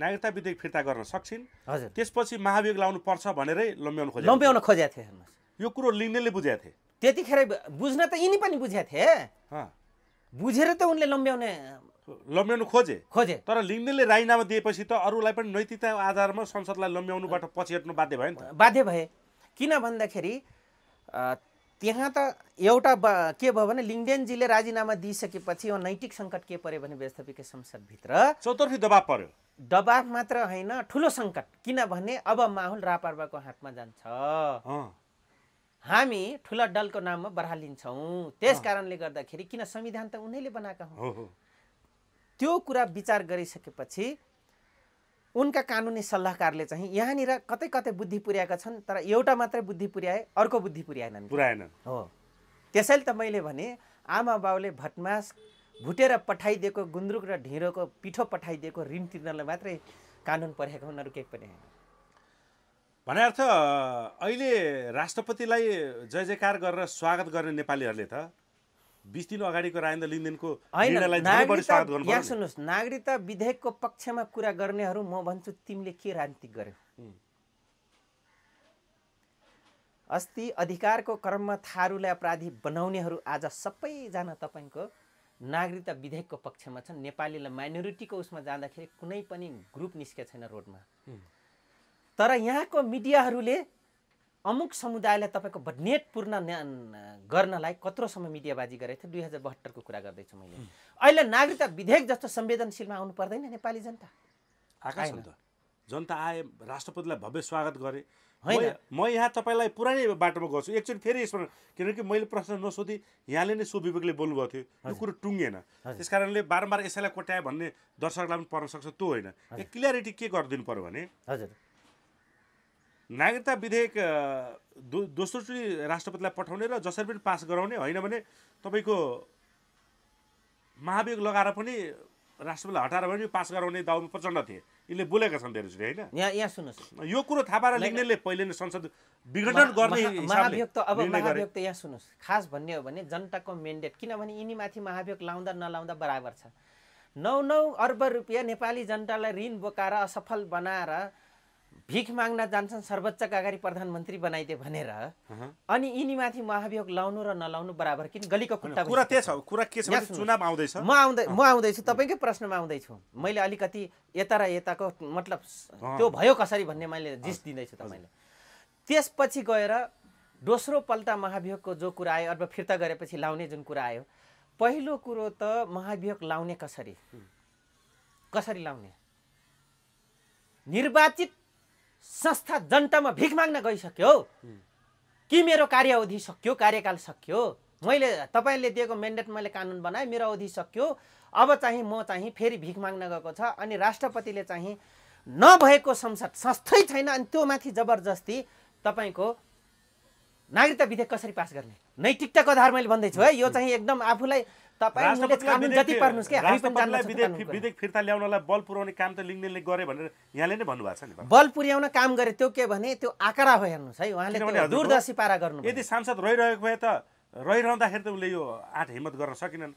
नागरिकता विधेयक फिर्ता गर्न सक्छन् हजुर त्यसपछि महाभियोग लाउनु पर्छ भनेरै लम्ब्याउनु खोजे लम्ब्याउन खोजेको थिए हेर्नुहोस् यो कुरो लिनेले बुझेको थिए त्यतिखेर बुझ्न त यिनी पनि बुझेको थिए बुझेर त उनले लम्ब्याउने लम्ब्याउनु खोजे खोजे तर लिङ्गले राजीनामा दिएपछि त अरूलाई पनि नैतिकता आधारमा संसदलाई लम्ब्याउनुबाट पछि हट्नु बाध्य भयो नि त बाध्य भए किन भन्दाखेरि त्यहाँ त एउटा के भयो भने लिङ्गेनजीले राजीनामा दिइसकेपछि यो नैतिक सङ्कट के पर्यो भने व्यवस्थापिका संसदभित्र चौतर्फी दबाब पर्यो दबाब मात्र होइन ठुलो सङ्कट किनभने अब माहुल रापार्वाको हातमा जान्छ हामी ठुला डलको नाममा बढालिन्छौँ त्यस कारणले गर्दाखेरि किन संविधान त उनैले बनाएका हुन् त्यो कुरा विचार गरिसकेपछि उनका कानुनी सल्लाहकारले चाहिँ यहाँनिर कतै कतै बुद्धि पुर्याएका छन् तर एउटा मात्रै बुद्धि पुर्याए अर्को बुद्धि पुर्याएनन् पुर्याएनन् हो त्यसैले त मैले भने आमा बाउले भटमास भुटेर पठाइदिएको गुन्द्रुक र ढिँडोको पिठो पठाइदिएको ऋण तिर्नलाई मात्रै कानुन हुन् अरू केही पनि होइन भने अर्थ अहिले राष्ट्रपतिलाई जय जयकार गरेर स्वागत गर्ने नेपालीहरूले त बिस दिन अगाडिको राजेन्द्र लिङदेनको यहाँ सुन्नुहोस् नागरिकता विधेयकको पक्षमा कुरा गर्नेहरू म भन्छु तिमीले के राजनीति गर्यो अस्ति अधिकारको क्रममा थारूलाई अपराधी बनाउनेहरू आज सबैजना तपाईँको नागरिकता विधेयकको पक्षमा छन् नेपालीलाई माइनोरिटीको उसमा जाँदाखेरि कुनै पनि ग्रुप निस्केको छैन रोडमा तर यहाँको मिडियाहरूले अमुक समुदायलाई तपाईँको पूर्ण गर्नलाई कत्रो समय मिडियाबाजी गरेको थियो दुई हजार बहत्तरको कुरा गर्दैछु मैले अहिले नागरिकता विधेयक जस्तो संवेदनशीलमा आउनु पर्दैन नेपाली जनता जनता आए राष्ट्रपतिलाई भव्य स्वागत गरे होइन म यहाँ तपाईँलाई पुरानै बाटोमा गर्छु एकचोटि फेरि यसमा किनकि मैले प्रश्न नसोधी यहाँले नै स्वविवेकले बोल्नुभएको थियो त्यो कुरो टुङ्गेन त्यस कारणले बारम्बार यसैलाई कोट्यायो भन्ने दर्शकलाई पनि पर्न सक्छ त्यो होइन क्लियरिटी के गरिदिनु पऱ्यो भने हजुर नागरिकता विधेयक दो दोस्रोचोटि राष्ट्रपतिलाई पठाउने र जसरी पनि पास गराउने होइन भने तपाईँको महाभियोग लगाएर पनि राष्ट्रपतिलाई हटाएर पनि पास गराउने दाउमा प्रचण्ड थिए यिनले बोलेका छन् धेरैचोटि होइन यहाँ यहाँ सुन्नुहोस् यो कुरो थाहा पाएर लेख्नेले पहिले नै संसद विघटन गर्ने महाभियोग त अब महाभियोग त यहाँ सुन्नुहोस् खास भन्ने हो भने जनताको मेन्डेट किनभने यिनीमाथि महाभियोग लाउँदा नलाउँदा बराबर छ नौ नौ अर्ब रुपियाँ नेपाली जनतालाई ऋण बोकाएर असफल बनाएर भिख माग्न जान्छन् सर्वोच्चका अगाडि प्रधानमन्त्री बनाइदिए भनेर अनि यिनीमाथि महाभियोग लाउनु र नलाउनु बराबर किन गलीको खुट्टा कुरा त्यही छ कुरा के छ चुनाव आउँदैछ म आउँदै म आउँदैछु तपाईँकै प्रश्नमा आउँदैछु मैले अलिकति यता र यताको मतलब त्यो भयो कसरी भन्ने मैले जिस दिँदैछु तपाईँले त्यसपछि गएर दोस्रो पल्ट महाभियोगको जो कुरा आयो अथवा फिर्ता गरेपछि लाउने जुन कुरा आयो पहिलो कुरो त महाभियोग लाउने कसरी कसरी लाउने निर्वाचित संस्था जनतामा भिख माग्न गइसक्यो कि मेरो कार्य अवधि सक्यो कार्यकाल सक्यो मैले तपाईँले दिएको मेन्डेट मैले कानुन बनाएँ मेरो अवधि सक्यो अब चाहिँ म चाहिँ फेरि भिख माग्न गएको छ अनि राष्ट्रपतिले चाहिँ नभएको संसद संस्थै छैन अनि त्यो माथि जबरजस्ती तपाईँको नागरिकता विधेयक कसरी पास गर्ने नैतिकताको आधार मैले भन्दैछु है यो चाहिँ एकदम आफूलाई विदेश फिर्ता ल्याउनलाई बल पुर्याउने काम त लिङ्गदेनले गरे भनेर यहाँले नै भन्नुभएको छ नि बल पुर्याउन काम गरे त्यो के भने त्यो आँकडा हो हेर्नुहोस् है उहाँले दूरदर्शी पारा गर्नु यदि सांसद रहिरहेको भए त रहिरहँदाखेरि त उसले यो आठ हिम्मत गर्न सकिनन्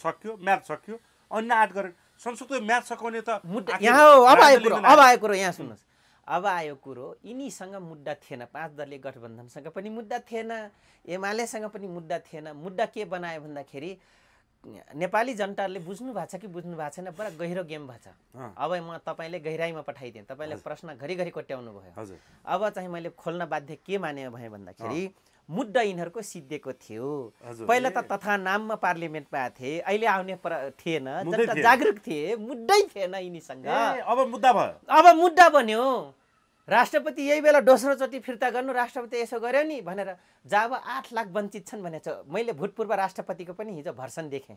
सांसद सक्यो म्याच सक्यो अन्य आठ गरेन संसदको म्याच सकाउने त यहाँ हो अब आयो कुरो अब आयो कुरो यहाँ सुन्नुहोस् अब आयो कुरो यिनीसँग मुद्दा थिएन पाँच दलीय गठबन्धनसँग पनि मुद्दा थिएन एमालेसँग पनि मुद्दा थिएन मुद्दा के बनायो भन्दाखेरि नेपाली जनताले बुझ्नु भएको छ कि बुझ्नु भएको छैन पुरा गहिरो गेम भएको छ अब म तपाईँले गहिराईमा पठाइदिएँ तपाईँले प्रश्न घरिघरि कोट्याउनु भयो अब चाहिँ मैले खोल्न बाध्य के माने भएँ भन्दाखेरि मुद्दा यिनीहरूको सिद्धिएको थियो पहिला त तथा नाममा पार्लियामेन्टमा आएको थिए अहिले आउने थिएन जनता जागरुक थिए मुद्दै थिएन यिनीसँग अब मुद्दा भयो अब मुद्दा बन्यो राष्ट्रपति यही बेला दोस्रोचोटि फिर्ता गर्नु राष्ट्रपति यसो गर्यो नि भनेर अब आठ लाख वञ्चित छन् भने मैले भूतपूर्व राष्ट्रपतिको पनि हिजो भर्सन देखेँ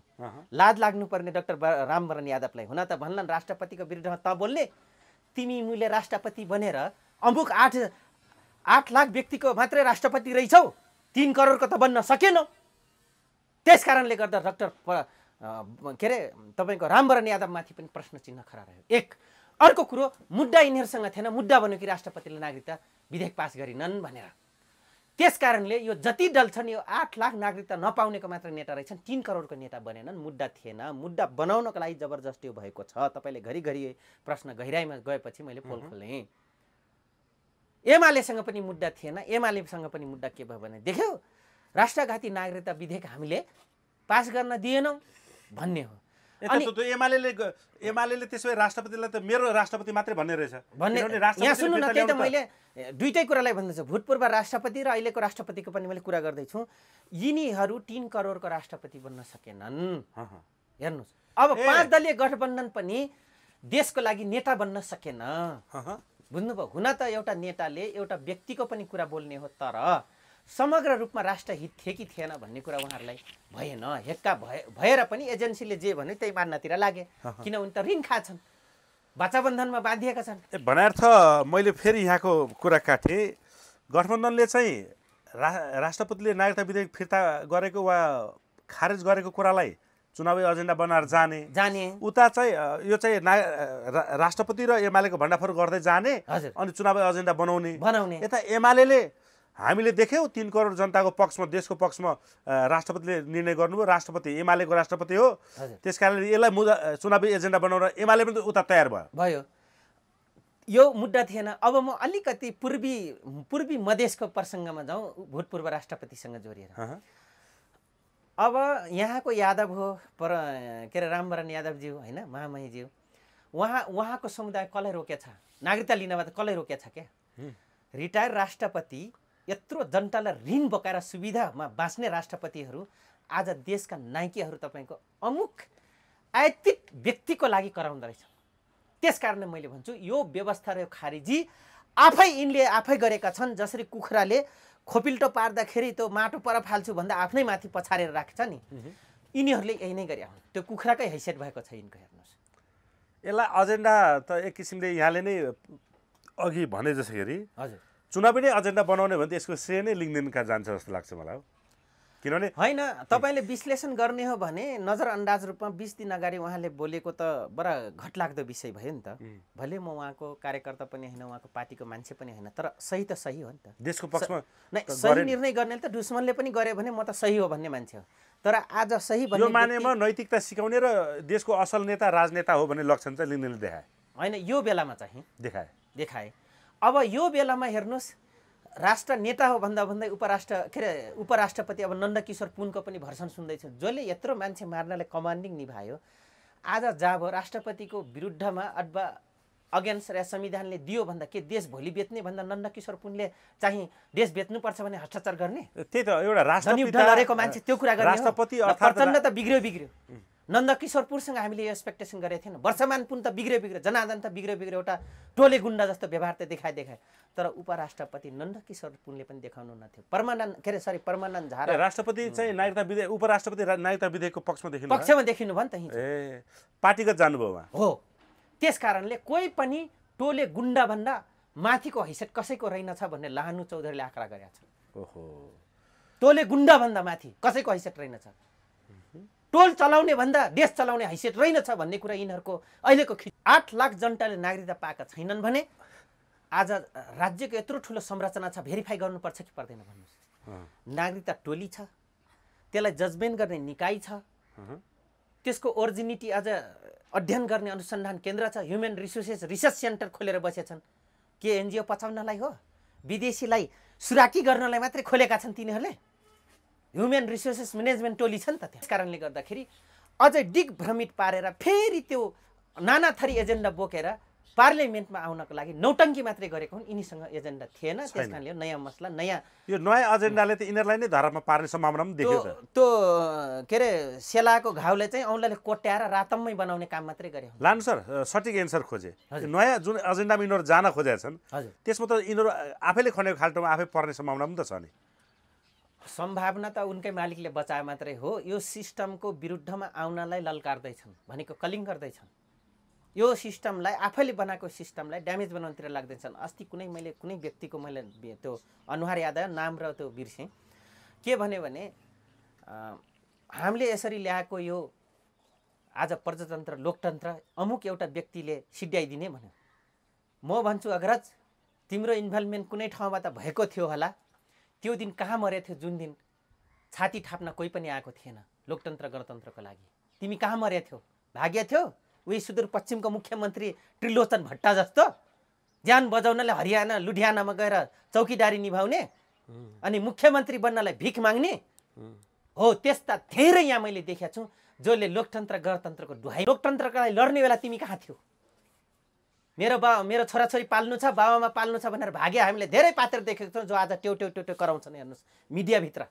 लाज लाग्नुपर्ने डाक्टर रामवरण यादवलाई हुन त भन्लान् राष्ट्रपतिको विरुद्धमा त बोल्ने तिमी मुले राष्ट्रपति बनेर अमुक आठ आठ लाख व्यक्तिको मात्रै राष्ट्रपति रहेछौ तिन करोडको त बन्न सकेनौ त्यस कारणले गर्दा डाक्टर के अरे तपाईँको रामवरण यादवमाथि पनि प्रश्न चिन्ह खडा रह्यो एक अर्को कुरो मुद्दा यिनीहरूसँग थिएन मुद्दा भन्यो कि राष्ट्रपतिले नागरिकता विधेयक पास गरिनन् भनेर त्यस कारणले यो जति दल छन् यो आठ लाख नागरिकता नपाउनेको मात्र नेता रहेछन् तिन करोडको नेता बनेनन् मुद्दा थिएन मुद्दा बनाउनको लागि जबरजस्ती भएको छ तपाईँले घरिघरि प्रश्न गहिराइमा गएपछि मैले पोल खोलेँ एमालेसँग पनि मुद्दा थिएन एमालेसँग पनि मुद्दा के भयो भने देख्यो राष्ट्रघाती नागरिकता विधेयक हामीले पास गर्न दिएनौँ भन्ने हो एमाले त्यसो भए राष्ट्रपतिलाई त मेरो राष्ट्रपति मात्रै भन्ने रहेछ यहाँ सुन्नु न त्यही त मैले दुइटै कुरालाई भन्दैछु भूतपूर्व राष्ट्रपति र अहिलेको राष्ट्रपतिको पनि मैले कुरा गर्दैछु यिनीहरू तिन करोडको राष्ट्रपति बन्न सकेनन् हेर्नुहोस् अब पाँच दलीय गठबन्धन पनि देशको लागि नेता बन्न सकेन बुझ्नुभयो हुन त एउटा नेताले एउटा व्यक्तिको पनि कुरा बोल्ने हो तर समग्र रूपमा राष्ट्रहित थिए कि थिएन भन्ने कुरा उहाँहरूलाई भएन हेक्का भए भएर पनि एजेन्सीले जे भन्यो त्यही मान्नतिर लागे किन त ऋण खाछन् बन्धनमा बाँधिएका छन् भनार्थ मैले फेरि यहाँको कुरा काटेँ गठबन्धनले चाहिँ रा राष्ट्रपतिले नागरिकता विधेयक फिर्ता गरेको वा खारेज गरेको कुरालाई चुनावी एजेन्डा बनाएर जाने जाने उता चाहिँ यो चाहिँ ना राष्ट्रपति र एमालेको भण्डाफोर गर्दै जाने अनि चुनावी एजेन्डा बनाउने बनाउने यता एमाले हामीले देख्यौँ तिन करोड जनताको पक्षमा देशको पक्षमा राष्ट्रपतिले निर्णय गर्नुभयो राष्ट्रपति एमालेको राष्ट्रपति हो त्यस कारणले यसलाई मुद्दा चुनावी एजेन्डा बनाउन एमाले पनि उता तयार भयो भयो यो मुद्दा थिएन अब म अलिकति पूर्वी पूर्वी मधेसको प्रसङ्गमा जाउँ भूतपूर्व राष्ट्रपतिसँग जोडिएर अब यहाँको यादव हो पर के अरे रामवरण यादवज्यू होइन महामहीज्यू उहाँ उहाँको समुदाय कसलाई रोकेछ नागरिकता लिनमा त कसलाई रोकेछ क्या रिटायर राष्ट्रपति यत्रो जनतालाई ऋण बोकाएर सुविधामा बाँच्ने राष्ट्रपतिहरू आज देशका नाइकीहरू तपाईँको अमुख आयतिक व्यक्तिको लागि कराउँदो रहेछन् त्यस कारणले मैले भन्छु यो व्यवस्था र यो आफै यिनले आफै गरेका छन् जसरी कुखुराले खोपिल्टो पार्दाखेरि त्यो माटो पर फाल्छु भन्दा आफ्नै माथि पछारेर राख्छ नि यिनीहरूले यही नै गरे हुन् त्यो कुखुराकै हैसियत भएको छ यिनको हेर्नुहोस् यसलाई एजेन्डा त एक किसिमले यहाँले नै अघि भने जसरी हजुर चुनावी नै एजेन्डा बनाउने भने यसको श्रेय नै लिङ्गदेन कहाँ जान्छ जस्तो लाग्छ मलाई किनभने होइन तपाईँले विश्लेषण गर्ने हो भने नजरअन्दाज रूपमा बिस दिन अगाडि उहाँले बोलेको त बडा घटलाग्दो विषय भयो नि त भले म उहाँको कार्यकर्ता पनि होइन उहाँको पार्टीको मान्छे पनि होइन तर सही त सही हो नि त देशको पक्षमा सही निर्णय गर्ने त दुश्मनले पनि गर्यो भने म त सही हो भन्ने मान्छे हो तर आज सही भन्ने मानेमा नैतिकता सिकाउने र देशको असल नेता राजनेता हो भन्ने लक्षण चाहिँ लिनेले देखाए होइन यो बेलामा चाहिँ देखाए देखाए अब यो बेलामा हेर्नुहोस् राष्ट्र नेता हो भन्दा भन्दै उपराष्ट्र के अरे उपराष्ट्रपति अब नन्दकिशोर पुनको पनि भर्सन सुन्दैछु जसले यत्रो मान्छे मार्नलाई कमान्डिङ निभायो आज भयो राष्ट्रपतिको विरुद्धमा अथवा अगेन्स्ट र संविधानले दियो भन्दा के देश भोलि बेच्ने भन्दा नन्दकिशोर पुनले चाहिँ देश बेच्नुपर्छ भने हस्ताचार गर्ने त्यही त एउटा राष्ट्रपति त बिग्रियो बिग्रियो नन्दकिशोरपुरसँग हामीले यो एक्सपेक्टेसन गरेका थिएनौँ वर्षमान पुन त बिग्रे बिग्रे जनादन त बिग्रे बिग्रे एउटा टोले गुन्डा जस्तो व्यवहार त देखाए देखाए तर उपराष्ट्रपति नन्दकिशोर पुनले पनि देखाउनु नथ्यो परमानन्द के अरे सरी परमानन्द झा राष्ट्रपति चाहिँ नागरिकता विधेयक उपराष्ट्रपति नागरिकता विधेयकको पक्षमा देखिनु पक्षमा देखिनु भयो नि त ए पार्टीगत जानुभयो उहाँ हो त्यस कारणले कोही पनि टोले गुन्डाभन्दा माथिको हैसियत कसैको रहेनछ भन्ने लानु चौधरीले आँकडा गरेका छन् ओहो टोले गुन्डाभन्दा माथि कसैको हैसियत रहेनछ टोल चलाउने भन्दा देश चलाउने हैसियत रहेनछ भन्ने कुरा यिनीहरूको अहिलेको खि आठ लाख जनताले नागरिकता पाएका छैनन् भने आज राज्यको यत्रो ठुलो संरचना छ भेरिफाई गर्नुपर्छ कि पर्दैन भन्नुहोस् नागरिकता टोली छ त्यसलाई जजमेन्ट गर्ने निकाय छ त्यसको ओरिजिनिटी आज अध्ययन गर्ने अनुसन्धान केन्द्र छ ह्युमन रिसोर्सेस रिसर्च सेन्टर खोलेर बसेछन् के एनजिओ पचाउनलाई हो विदेशीलाई सुराकी गर्नलाई मात्रै खोलेका छन् तिनीहरूले ह्युमेन रिसोर्सेस म्यानेजमेन्ट टोली छ नि त त्यस कारणले गर्दाखेरि अझै डिग भ्रमित पारेर फेरि त्यो नाना थरी एजेन्डा बोकेर पार्लियामेन्टमा आउनको लागि नौटङ्की मात्रै गरेको हुन् यिनीसँग एजेन्डा थिएन त्यस कारणले नयाँ मसला नयाँ यो नयाँ एजेन्डाले त यिनीहरूलाई नै धरामा पार्ने सम्भावना पनि देख्यो त्यो के अरे सेलाको घाउले चाहिँ औँलाले कोट्याएर रातम्मै बनाउने काम मात्रै गरे लानु सर सठिक एन्सर खोजे नयाँ जुन एजेन्डामा यिनीहरू जान खोजेका छन् त्यसमा त यिनीहरू आफैले खनेको खाल्टोमा आफै पर्ने सम्भावना पनि त छ नि सम्भावना त उनकै मालिकले बचाए मात्रै हो यो सिस्टमको विरुद्धमा आउनलाई ललकार्दैछन् भनेको कलिङ गर्दैछन् यो सिस्टमलाई आफैले बनाएको सिस्टमलाई ड्यामेज बनाउनतिर लाग्दैछन् अस्ति कुनै मैले कुनै व्यक्तिको मैले त्यो अनुहार याद आयो नाम र त्यो बिर्सेँ के भन्यो भने हामीले यसरी ल्याएको यो आज प्रजातन्त्र लोकतन्त्र अमुक एउटा व्यक्तिले सिड्याइदिने भन्यो म भन्छु अग्रज तिम्रो इन्भल्भमेन्ट कुनै ठाउँमा त भएको थियो होला त्यो दिन कहाँ मरेको थियो जुन दिन छाती थाप्न कोही पनि आएको थिएन लोकतन्त्र गणतन्त्रको लागि तिमी कहाँ मरे थियो भाग्य थियो उही सुदूरपश्चिमको मुख्यमन्त्री त्रिलोचन भट्टा जस्तो ज्यान बजाउनलाई हरियाणा लुधियानामा गएर चौकीदारी निभाउने अनि मुख्यमन्त्री बन्नलाई भिख माग्ने हो त्यस्ता धेरै यहाँ मैले देखेको छु जसले लोकतन्त्र गणतन्त्रको दुहाई लोकतन्त्रको लागि लड्ने बेला तिमी कहाँ थियौ मेरो बा मेरो छोराछोरी पाल्नु छ बाबामा पाल्नु छ भनेर भाग्य हामीले धेरै पात्र देखेको छौँ जो आज ट्यौ ट्यौ ट्यौ कराउँछन् हेर्नुहोस् मिडियाभित्र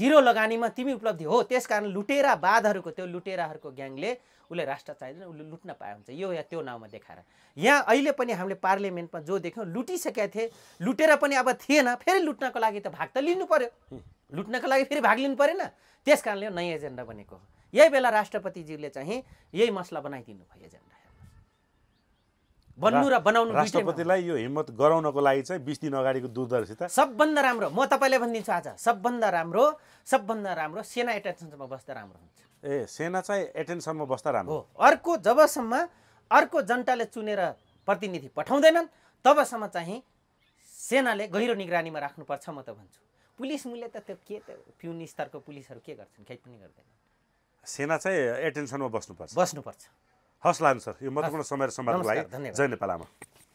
जिरो लगानीमा तिमी उपलब्धि हो त्यस कारण लुटेरा बाधहरूको त्यो लुटेराहरूको ग्याङले उसले राष्ट्र चाहिँदैन उसले लुट्न पाए हुन्छ यो या त्यो नाउँमा देखाएर यहाँ अहिले पनि हामीले पार्लियामेन्टमा जो देख्यौँ लुटिसकेका थिए लुटेर पनि अब थिएन फेरि लुट्नको लागि त भाग त लिनु पऱ्यो लुट्नको लागि फेरि भाग लिनु परेन त्यस कारणले नयाँ एजेन्डा बनेको हो यही बेला राष्ट्रपतिजीले चाहिँ यही मसला बनाइदिनु भयो एजेन्डा बन्नु र बनाउनु राष्ट्रपतिलाई यो हिम्मत गराउनको लागि चाहिँ बिस दिन अगाडिको दूरदर्शिता सबभन्दा राम्रो म तपाईँलाई भनिदिन्छु आज सबभन्दा राम्रो सबभन्दा राम्रो सेना एटेन्सनमा बस्दा राम्रो हुन्छ ए सेना चाहिँ एटेन्सनमा बस्दा राम्रो हो अर्को जबसम्म अर्को जनताले चुनेर प्रतिनिधि पठाउँदैनन् तबसम्म चाहिँ सेनाले गहिरो निगरानीमा राख्नुपर्छ म त भन्छु पुलिस मूल्य त त्यो के त प्युन स्तरको पुलिसहरू के गर्छन् केही पनि गर्दैन सेना चाहिँ एटेन्सनमा बस्नुपर्छ बस्नुपर्छ हस् लानु सर यो महत्त्वपूर्ण समय र लागि जय नेपालमा